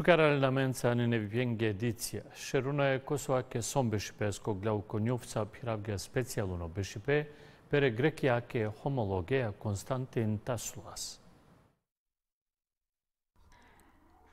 Shukar al namenca në në vjenge edicija. Sheruna e Kosovake son Beshipe sko glavu konjufca piravge specialu në Beshipe pere grekijake homologeja Konstantin Tasulas.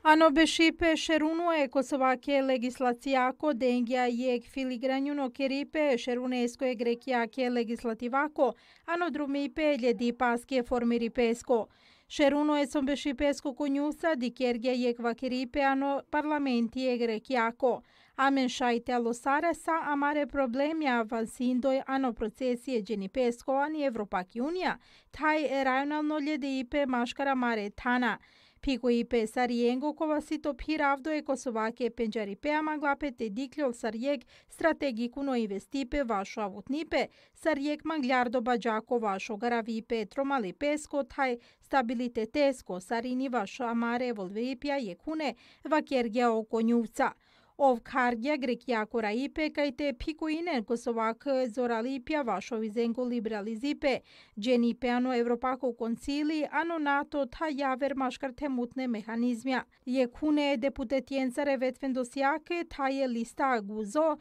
Ano Beshipe Sherunu e Kosovake legislacijako dengja jeg filigranju no keripe Sherunesko e ke legislativako, anodrumipe drumipe ljedi paske formiripesko. e Kosovake Šeruno e som beši pesko kunjusa, dikergia je kvakiripeano, parlamenti je grek jako. Amen šajte alo sarasa, amare problemja van sindoj ano procesije dženi pesko ani Evropak junija, taj e rajonalno ljede ipe maškara mare tana. Pico i pe Sarijengo kova si to piravdo kosovake penđari pe amaglape te dikljol Sarijeg strategi kuno investipe vašo avutnipe. Sarijeg mangljardo bađako vašo garavi pe tromali pesko taj stabilitetesko Sarini vašo amare volvipja je kune vakjer geo konjuvca ov kargja grek jakora ipe kaj te piku ine kosovak zora lipja vašo vizengu liberali zipe. Džen ipe ano Evropako koncili, ano NATO ta javer maškar te mutne mehanizmja. Je kune deputetjencare vetven dosijake ta je lista guzo,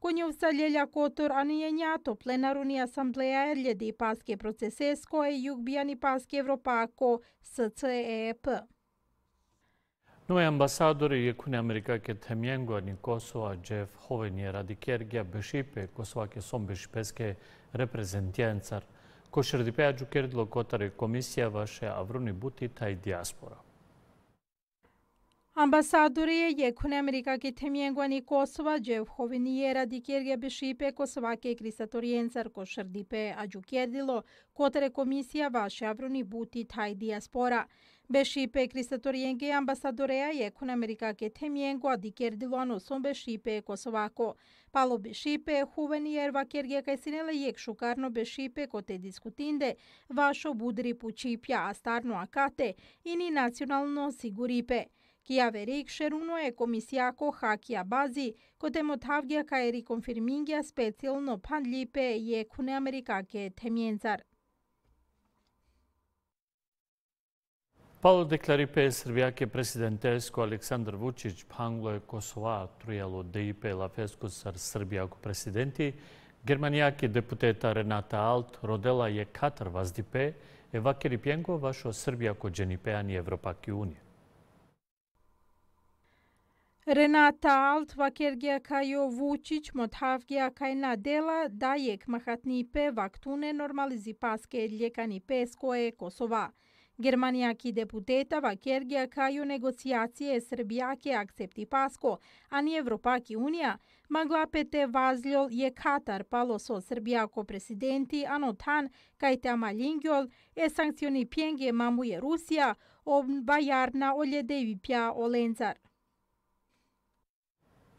Konjov sa ljelja kotor anijenja to plenaruni asambleja je ljedi paske procesesko je jugbijani paske Evropako SCEP. E Novi ambasador Jekune Amerika ke temjen godni Kosova, Jeff Hoven je radi Kergija Bešipe, Kosova ke som Bešipeske reprezentijencar. Ko šredi peađu kerdilo kotare komisija vaše avroni Buti taj diaspora. Ambasadori e Jekune Amerika ke temjen godni Kosova, Jeff Hoven je radi Kergija Bešipe, Kosova ke kristatorijencar ko šredi peađu kerdilo kotare komisija vaše avroni Buti taj diaspora. беше и пе Кристатор амбасадореа и еко Америка ке темиен го Дикер Дилуан сон беше и пе Косовако. Пало беше и пе Хувен и Ерва Кергија кај Синела и Екшукарно беше и пе Коте Дискутинде, Вашо Будри Пучипја, Астарно Акате и ни Национално Сигурипе. Кија Верик Шеруно е комисијако Хакија Бази, коте Мотавгија кај Рикон Фирмингија специјално Пан Липе и Екуне Америка ке темиен зар. Paolo deklaripe srbijake presidentesko Aleksandar Vučić panglo Kosova trujalo DIP la fesku sar srbijako presidenti. Germanijake deputeta Renata Alt rodela je Katar vazdipe e vakeri pjengo vašo srbijako dženipeani Evropaki unije. Renata Alt vakergija kajo Vučić modhavgija kaj na dela dajek mahatnipe vaktune normalizi paske ljekani peskoje Kosova. Kosova. Германијаки депутетава Кергија крају негоцијације Србијаке Аксепти Паско, а ни Европаки Унија, магла пете вазљол је Катар пало со Србијако президенти Анотан Кајте Амалингјол е санкциони пјенге мамује Русија об бајарна ољедеви пја Олензар.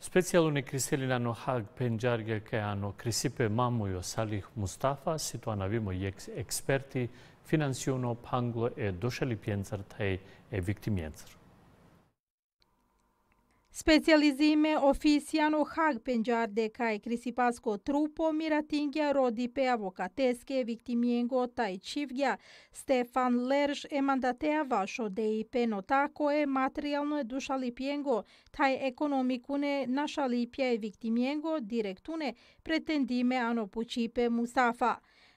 Специјалуни Криселина Нохаг Пенджарге Кајано Крисипе мамујо Salih Mustafa, ситуана вимо експерти Крисипе, finansijono panglo e došeli pjencar taj e viktim jencar. Specializime ofisijano hag penđarde kaj krisipasko trupo miratingja rodi pe avokateske viktimjengo taj čivgja. Stefan Lerš e mandatea vašo deji peno tako e materijalno e duša lipjengo. Taj ekonomikune naša lipja e viktimjengo direktune pretendime ano pučipe Musafa. Musafa.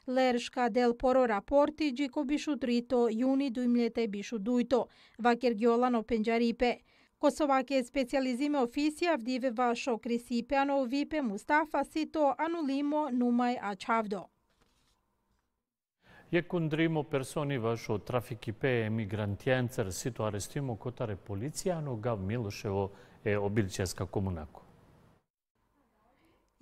Лершка дел поро рапорти, джико бишу трито, јуни дујмлете бишу дујто, вакер гјолано пенџарипе. Косоваке специализиме офисија вдиве вашо Крисипјано, Випе, Мустафа, Сито, Анулимо, Нумај, Ачавдо. Ја cundrimo persone вашо трафики пе емигрантијанцар сито арестимо котаре полиција, но гав Милошево е обилческа комунако.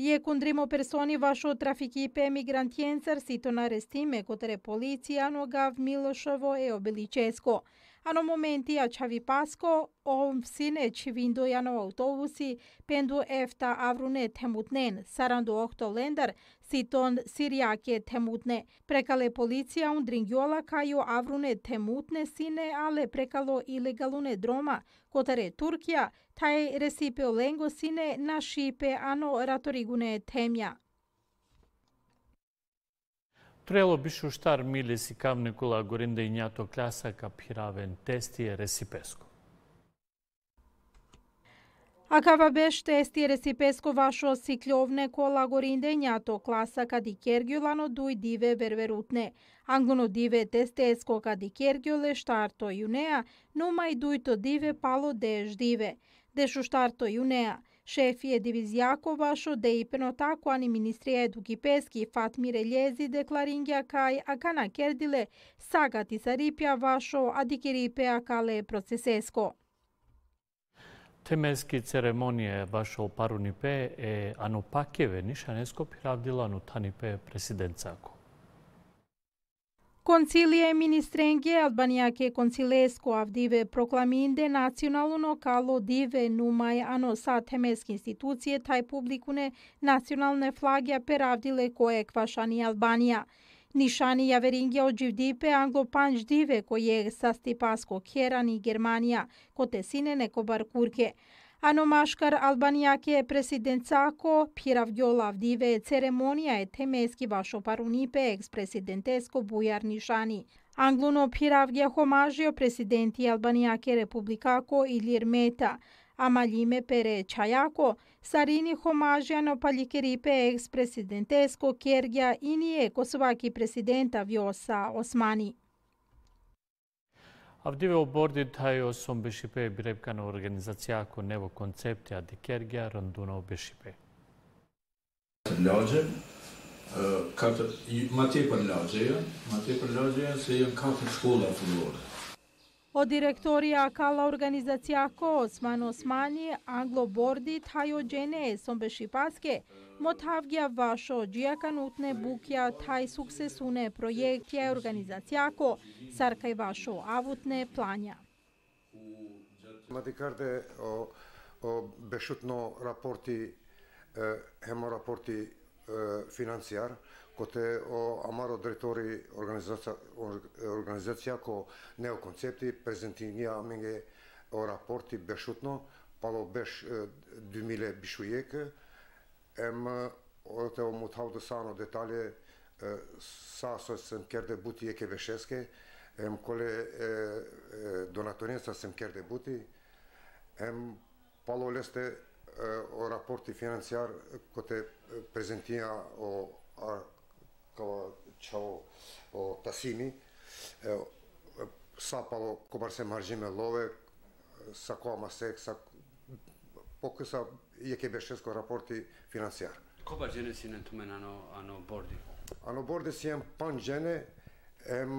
Јекундримо персони вашо трафикипе мигрантиенцар сито на рестиме, которе полиција но гав Милошево е обилическо ano momenti a chavi pasko om sine chivindo yano autobusi pendu efta avrune temutnen sarando okto lendar siton siriake temutne prekale policija un dringiola кајо avrune темутне сине, але прекало илегалуне droma Котаре Туркија тај resipeo lengo sine na šipe ano ratorigune temja Трело бишу штар мили си кам Горинда и Нјато класа кап хиравен тести е ресипеско. кава беш тести ресипеско вашо си Горинда кола Нјато класа кади Кергјулано дуј диве верверутне. Англоно диве тестеско кади Кергјуле штарто јунеа, но и дујто диве пало деш диве. Дешу штарто јунеа. Šef je divizijakova šo deipeno tako ani ministrije Eduki Peski, Fatmire Ljezi, deklaringja kaj Akana Kerdile, sagati sa ripja vašo adikiripe akale procesesko. Temeljski ceremonije vašo u paru nipe je anu pakjeve nišanesko piravdila anu tanipe presidencako. Концилие Министренге ке концилеско авдиве прокламинде национално кало диве нумај ано са темески институција тај публикуне националне флагја перавдиле е квашани Албанија. Нишани јаверинге од Дживдипе англо панч диве које са Стипаско Керани Германија, коте сине неко курке. Ano Maškar Albanijake je president Sako, Pirav Djolav ceremonija je temeski vašo parunipe ex-presidentesko Bujar Nišani. Angluno Pirav je homažio presidenti Albanijake Republikako Ilir Meta, a Maljime Pere Čajako, Sarini homažijano paljikiripe ex-presidentesko Kjergja i nije kosovaki presidenta Vjosa Osmani. Avdive u bordit hajo së në Bëshqipe e birepka në organizacija nevo koncepti a dikergja rëndu në Bëshqipe. Lëgjën, ma për lëgjën, ma për lëgjën se jënë katër shkolla fëllore. Од директорија Кала Организација КО Осман Османи, Англо Борди, Тајо Джене, Сомбеши Паске, Мотавгија Вашо, Джијакан Утне Букја, Тај Суксесуне, Пројектија Организација КО, Саркај Вашо, Авутне, Плања. Мадикарде, о, о, бешутно рапорти, э, хемо рапорти э, финансијар, коте о Амаро Дритори организација, организација ко неоконцепти презентинија аминге о рапорти бешутно, пало беш дюмиле бишујек, ем оте о мутав да сано деталје са со сем керде бути еке бешеске, ем коле донаторинца сем керде бути, ем palo este o raporti financiar cote prezentia o kao qao o tasimi, e, sa pa o se margjime love, sa ko ama sa po kësa je ke beshes ko raporti financiar. Ko pa gjene si në të ano, ano bordi? Ano bordi si jem pan gjene, em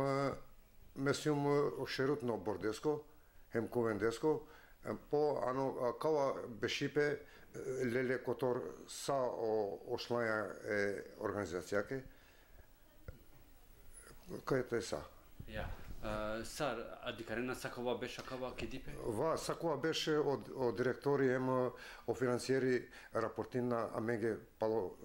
me si më o shërut në bordesko, em ku vendesko, em, po ano kawa beshipe lele kotor sa o, o shlaja e organizacijake, Кај е са. Ја. сар, а дикарена сакова беше кава кедипе? Ва, сакова беше од, од директорием о финансиери рапортин на Амеге Пало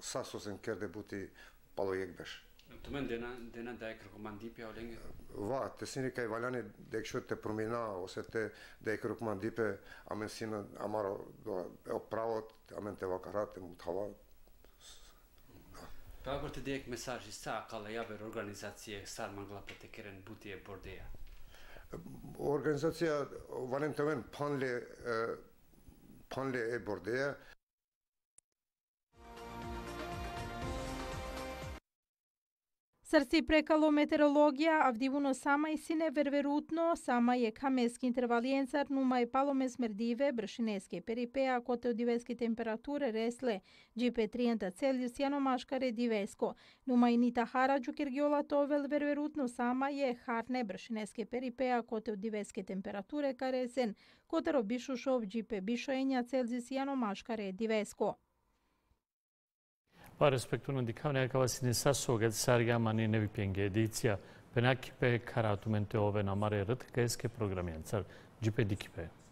Сасосен керде бути Пало Јек беше. Тумен дена, дена да е крокоман дипе оленге? Ва, те сини кај и валяне декшо те промина, осете да е крокоман дипе, амен сина, амаро, правот амен те вакарате, мутава, Pagorte direkt mesaj sa kala jaber organizacije Sarman glapete keren butije bordeja. Organizacija vanem temen panle eh, panle e bordeja Срце прекало метеорологија, а вдивуно сама и сине верверутно, сама е камески интервалиенцар, нума е паломе смердиве, бршинеске перипеа, коте од дивески температуре ресле, джипе 30 Целјус, јано машкаре дивеско, нума и нита хара киргиола товел верверутно, сама е харне бршинеске перипеа, коте од дивески температуре каресен, котеро бишушов, джипе бишоења Целјус, јано машкаре дивеско. Pa respektuar ndikam neka vas ne sasoga sargama ne nevi pengedicija penakipe karatumente ove na mare rtkeske programjancar gpdkipe